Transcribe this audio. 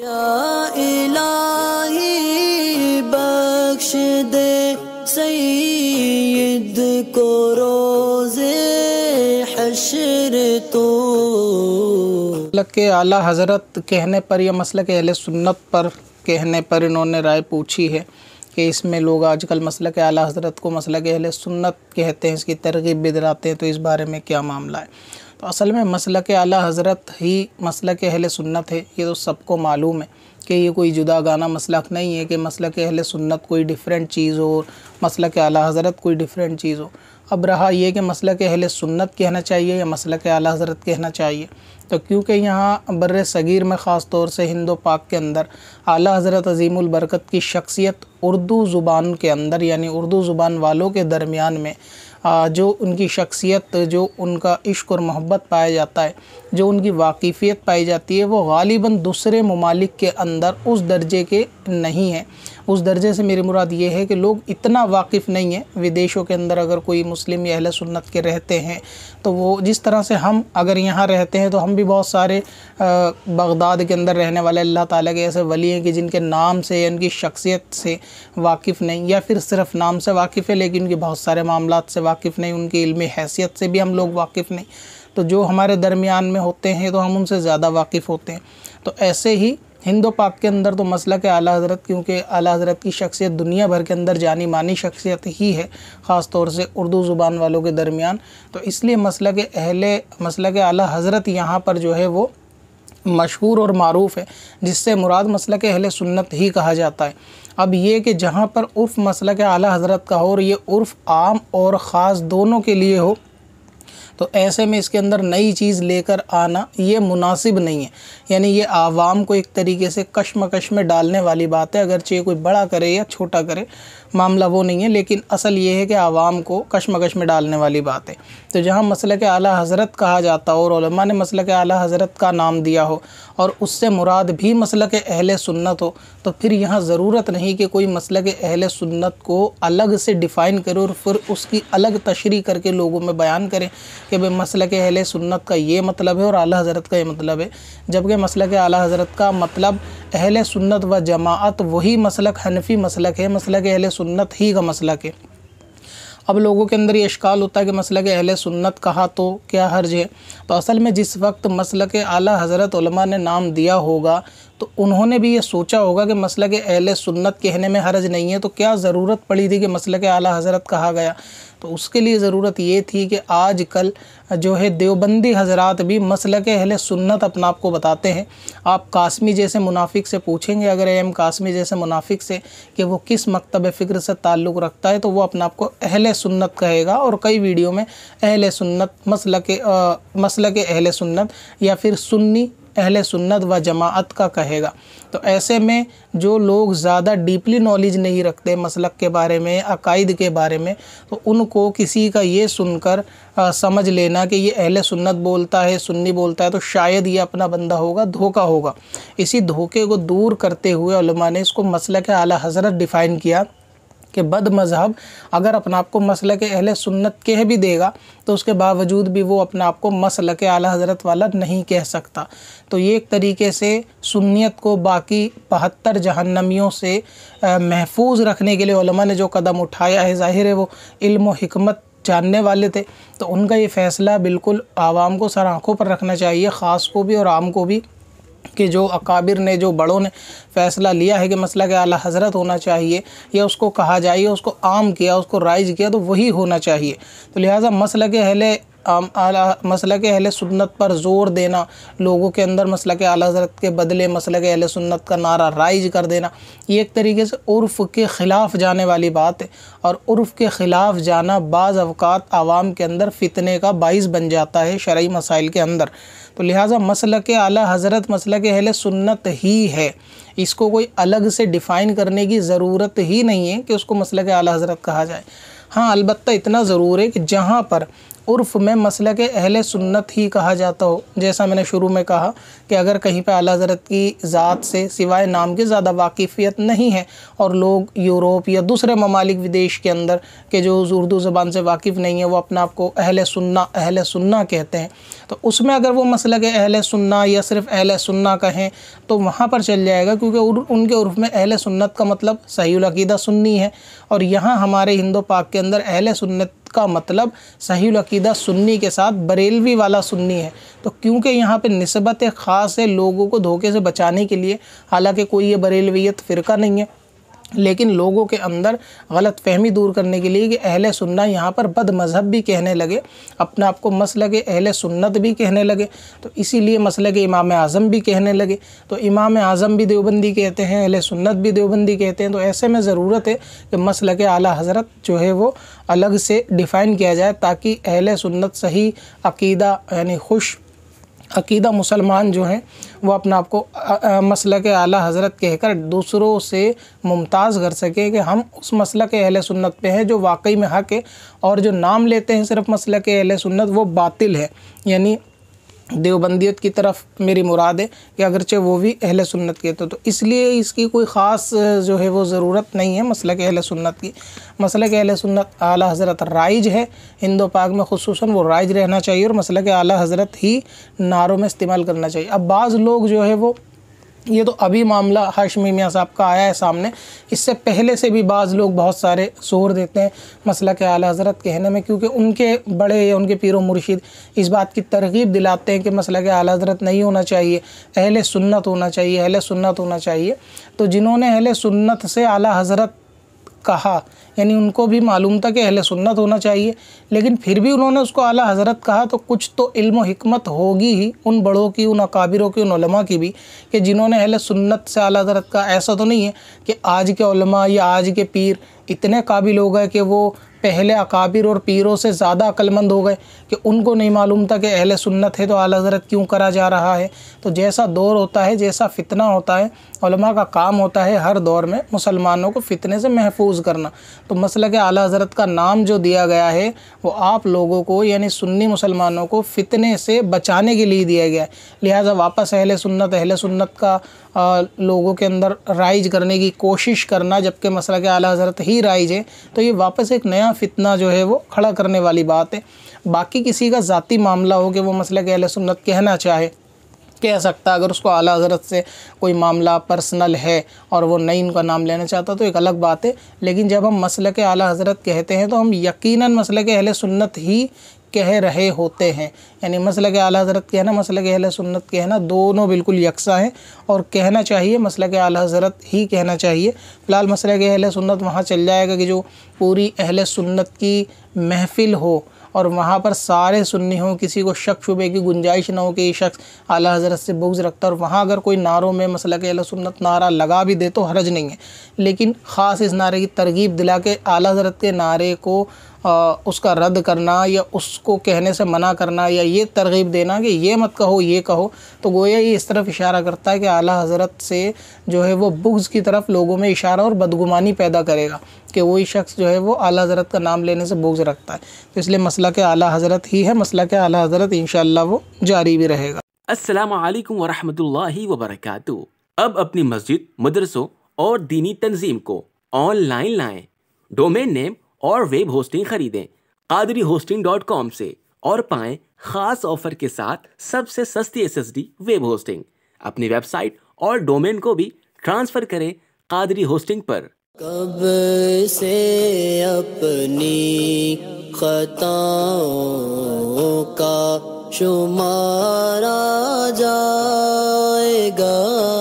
बख्श को तो के आला हज़रत कहने पर यह मसल के अहल सुन्नत पर कहने पर इन्होंने राय पूछी है कि इसमें लोग आजकल मसल के आला हज़रत को मसल के अहल सुन्नत कहते हैं इसकी तरगीब बिदराते हैं तो इस बारे में क्या मामला है तो असल में मसल के अला हज़रत ही मसल के अहल सुन्नत है ये तो सबको मालूम है कि ये कोई जुदा गाना मसलक नहीं है कि मसल के अहल सुन्नत कोई डिफरेंट चीज़ हो मसल के अला हज़रत कोई डिफरेंट चीज़ हो अब रहा यह कि मसल के अहल सुन्नत कहना चाहिए या मसल के अला हज़रत कहना चाहिए तो क्योंकि यहाँ बर सगीर में ख़ास तौर से हिंद पाक के अंदर अली हज़रत अजीमबरकत की शख्सियत उर्दू ज़ुबान के अंदर यानी उर्दू ज़ुबान वालों के दरमियान में जो उनकी शख्सियत जो उनका इश्क और मोहब्बत पाया जाता है जो उनकी वाकिफ़ियत पाई जाती है वो गालिबा दूसरे ममालिक के अंदर उस दर्जे के नहीं हैं उस दर्जे से मेरी मुराद ये है कि लोग इतना वाकिफ़ नहीं है विदेशों के अंदर अगर कोई मुस्लिम या अहल सुन्नत के रहते हैं तो वो जिस तरह से हम अगर यहाँ रहते हैं तो हम भी बहुत सारे बगदाद के अंदर रहने वाले अल्लाह ताला के ऐसे वली हैं कि जिनके नाम से या उनकी शख्सियत से वाकिफ़ नहीं या फिर सिर्फ नाम से वाकिफ़ है लेकिन उनके बहुत सारे मामला से वाकिफ़ वाकिफ़ नहीं उनकी इल्मी हैसियत से भी हम लोग वाकिफ़ नहीं तो जो हमारे दरमियान में होते हैं तो हम उनसे ज़्यादा वाकिफ़ होते हैं तो ऐसे ही हिंदो पाक के अंदर तो मसला के आला हज़रत क्योंकि आला हज़रत की शख्सियत दुनिया भर के अंदर जानी मानी शख्सियत ही है ख़ास तौर से उर्दू ज़ुबान वालों के दरमियान तो इसलिए मसला के अहले मसला के आला हज़रत यहाँ पर जो है वो मशहूर और मरूफ़ है जिससे मुराद मसल के अहल सुन्नत ही कहा जाता है अब ये कि जहाँ पर उर्फ़ मसल के आला हज़रत का हो और ये उर्फ़ आम और ख़ास दोनों के लिए हो तो ऐसे में इसके अंदर नई चीज़ लेकर आना ये मुनासिब नहीं है यानी ये आवाम को एक तरीके से कश्मकश में डालने वाली बात है अगर चाहे कोई बड़ा करे या छोटा करे मामला वो नहीं है लेकिन असल ये है कि आवाम को कश्मकश में डालने वाली बात है तो जहाँ मसल के अली हज़रत कहा जाता हो और ने मसल के अली हज़रत का नाम दिया हो और उससे मुराद भी मसल के अहल सुन्नत हो तो फिर यहाँ ज़रूरत नहीं कि कोई मसल के अहल सुन्नत को अलग से डिफ़ाइन करे और फिर उसकी अलग तशरी करके लोगों में बयान करें कि भाई मसल के अहल सुन्नत का ये मतलब है और अली हज़रत का ये मतलब है जबकि मसल के अली हज़रत का मतलब अहल सुन्नत व जमात वही मसलक हनफी मसलक है मसलक अहल सुन्नत ही का मसलक है अब लोगों के अंदर ये इश्काल होता है कि मसल के अहल सुन्नत कहा तो क्या हर्ज है तो असल में जिस वक्त मसल के आला हज़रत ने नाम दिया होगा तो उन्होंने भी ये सोचा होगा कि मसल के अहल सुन्नत कहने में हरज नहीं है तो क्या ज़रूरत पड़ी थी कि मसल के आला हज़रत कहा गया तो उसके लिए ज़रूरत ये थी कि आज कल जो है देवबंदी हजरात भी मसल के अहल सुन्नत अपना आप को बताते हैं आप कासमी जैसे मुनाफिक से पूछेंगे अगर एम कासमी जैसे मुनाफिक से कि वो किस मकतब फ़िक्र से ताल्लुक़ रखता है तो वो अपना आप को अहल सुन्नत कहेगा और कई वीडियो में अहल सुन्नत मसल के मसल के अहल सुन्नत या फिर सुन्नी अहल सुन्नत व जमात का कहेगा तो ऐसे में जो लोग ज़्यादा डीपली नॉलेज नहीं रखते मसलक के बारे में अकायद के बारे में तो उनको किसी का ये सुनकर आ, समझ लेना कि ये अहल सुन्नत बोलता है सुन्नी बोलता है तो शायद ये अपना बंदा होगा धोखा होगा इसी धोखे को दूर करते हुए ने इसको मसल आला हज़रत डिफ़ाइन किया कि बद मज़हब अगर अपने आप को मसल के अहल सुन्नत कह भी देगा तो उसके बावजूद भी वो अपने आप को मसल के आला हज़रत वाला नहीं कह सकता तो ये एक तरीके से सुन्नीत को बाकी बहत्तर जहन्नमियों से महफूज रखने के लिए ने जो कदम उठाया है ज़ाहिर है वो इल्म हमत जानने वाले थे तो उनका ये फ़ैसला बिल्कुल आवाम को सर आँखों पर रखना चाहिए ख़ास को भी और आम को भी कि जो अकाबिर ने जो बड़ों ने फ़ैसला लिया है कि मसला के आला हजरत होना चाहिए या उसको कहा जाए उसको आम किया उसको राइज किया तो वही होना चाहिए तो लिहाजा मसल के अहले मसल के अहल सुन्नत पर ज़ोर देना लोगों के अंदर मसल के अला हजरत के बदले मसल के अहल सुन्नत का नारा राइज कर देना ये एक तरीके से उर्फ़ के ख़िलाफ़ जाने वाली बात है और उर्फ़ के ख़िलाफ़ जाना बाज़ अवकात आवाम के अंदर फितने का बाइस बन जाता है शरा मसाइल के अंदर तो लिहाजा मसल के अली हज़रत मसल के अहल सुन्नत ही है इसको कोई अलग से डिफ़ाइन करने की ज़रूरत ही नहीं है कि उसको मसल के अली हज़रत कहा जाए हाँ अलबत् इतना ज़रूर है कि जहाँ पर उर्फ़ में मसल के अहल सुन्नत ही कहा जाता हो जैसा मैंने शुरू में कहा कि अगर कहीं पर अला हज़रत की ज़ात से सिवाय नाम के ज़्यादा वाकिफ़ियत नहीं है और लोग यूरोप या दूसरे ममालिक विदेश के अंदर के जो उर्दू ज़बान से वाकिफ़ नहीं है वो अपने आप को अहल सुन्ना अहल सुन्ना कहते हैं तो उसमें अगर वो मसल के अहल सुन्ना या सिर्फ अहल सुन्ना कहें तो वहाँ पर चल जाएगा क्योंकि उनके उर्फ में अहल सुन्नत का मतलब सही अकीदा सुन्नी है और यहाँ हमारे हिंदो पाक के अंदर अहल सुन्नत का मतलब अकीदा सुन्नी के साथ बरेलवी वाला सुन्नी है तो क्योंकि यहाँ पे नस्बत ख़ास है लोगों को धोखे से बचाने के लिए हालांकि कोई ये बरेलवीत फ़िरका नहीं है लेकिन लोगों के अंदर गलत फहमी दूर करने के लिए कि अहल सुन्ना यहाँ पर बद मज़हब भी कहने लगे अपने आप को मसल के अहल सुन्नत भी कहने लगे तो इसीलिए मसल के इमाम आज़म भी कहने लगे तो इमाम आज़म भी देवबंदी कहते हैं अहल सुन्नत भी देवबंदी कहते हैं तो ऐसे में ज़रूरत है कि मसल के आला हज़रत जो है वो अलग से डिफ़ाइन किया जाए ताकि अहल सुन्नत सही अकीदा यानी खुश अकीदा मुसलमान जो हैं वो अपना आप को मसल के आला हज़रत कहकर दूसरों से मुमताज़ कर सकें कि हम उस मसल के अहल सुन्नत पे हैं जो वाकई में हक़ है और जो नाम लेते हैं सिर्फ मसल के अहल सुन्नत वो बातिल है यानी देवबंदियत की तरफ मेरी मुराद है कि अगरचे वो भी अहल सुन्नत के तो, तो इसलिए इसकी कोई ख़ास जो है वो ज़रूरत नहीं है मसल के अहल सुन्नत की मसल के अहल सुन्नत आला हज़रत राइज है हिंदो पाक में खसूस वो राइज रहना चाहिए और मसल के अली हज़रत ही नारों में इस्तेमाल करना चाहिए अब बाज़ लोग जो है वो ये तो अभी मामला हर्ष मीमिया साहब का आया है सामने इससे पहले से भी बाज़ लोग बहुत सारे शोर देते हैं मसला के आला हज़रत कहने में क्योंकि उनके बड़े या उनके पीर मुर्शिद इस बात की तरगीब दिलाते हैं कि मसला के आला हज़रत नहीं होना चाहिए अहल सुन्नत होना चाहिए अहल सुन्नत होना चाहिए तो जिन्होंने अहल सुन्नत से आला हज़रत कहा यानी उनको भी मालूम था कि अहल सुन्नत होना चाहिए लेकिन फिर भी उन्होंने उसको आला हज़रत कहा तो कुछ तो इल्म हिकमत होगी ही उन बड़ों की उन अकाबिरों की उन उलमा की भी कि जिन्होंने अहल सुन्नत से आला हज़रत कहा ऐसा तो नहीं है कि आज के उलमा या आज के पीर इतने काबिल हो गए कि वो पहले अकाबिर और पीरों से ज़्यादा अक्लमंद हो गए कि उनको नहीं मालूम था कि अहल सुन्नत है तो आला हज़रत क्यों करा जा रहा है तो जैसा दौर होता है जैसा फितना होता है उलमा का काम होता है हर दौर में मुसलमानों को फितने से महफूज करना तो मसल के आला हज़रत का नाम जो दिया गया है वो आप लोगों को यानी सुन्नी मुसलमानों को फितने से बचाने के लिए दिया गया है लिहाजा वापस अहल सुन्नत अहल सुन्नत का आ, लोगों के अंदर राइज करने की कोशिश करना जबकि मसल के आला हज़रत ही राइज है तो ये वापस एक नया फितना जो है वो खड़ा करने वाली बात है बाकी किसी का ज़ाती मामला हो कि वो मसले के अहल सुन्नत कहना चाहे कह सकता अगर उसको आला हजरत से कोई मामला पर्सनल है और वो नहीं उनका नाम लेना चाहता तो एक अलग बात है लेकिन जब हम मसल के आला हजरत कहते हैं तो हम यकीनन मसल के अहल सुन्नत ही कह रहे होते हैं यानी मसल के अला हज़रत कहना मसल के अहल सुन्नत कहना दोनों बिल्कुल यकसा हैं और कहना चाहिए मसल के अला हज़रत ही कहना चाहिए फ़िलहाल मसल के अहल सुन्नत वहाँ चल जाएगा कि जो पूरी अहल सुन्नत की महफिल हो और वहाँ पर सारे सुन्नी हों किसी को शक शुबे की गुंजाइश ना हो कि ये शख्स आला हज़रत से बुग्ज़ रखता और वहाँ अगर कोई नारों में मसल के सुन्नत नारा लगा भी दे तो हरज नहीं है लेकिन ख़ास इस नारे की तरगीब दिला के आला हज़रत के नारे को उसका रद्द करना या उसको कहने से मना करना या ये तरगीब देना कि ये मत कहो ये कहो तो गोया ये इस तरफ इशारा करता है कि आला हज़रत से जो है वो बुग्ज़ की तरफ लोगों में इशारा और बदगुमानी पैदा करेगा कि वही शख्स जो है वो आला हज़रत का नाम लेने से बुग्ज़ रखता है तो इसलिए मसला के आला हज़रत ही है मसला के आला हज़रत इन वो जारी भी रहेगा असल वरह वरक अब अपनी मस्जिद मदरसों और दीनी तंजीम को ऑनलाइन लाएँ डोमेन नेम और वेब होस्टिंग खरीदें कादरी होस्टिंग डॉट कॉम से और पाएं खास ऑफर के साथ सबसे सस्ती डी वेब होस्टिंग अपनी वेबसाइट और डोमेन को भी ट्रांसफर करें कादरी होस्टिंग पर कब से अपनी खताओं का शुमारा जाएगा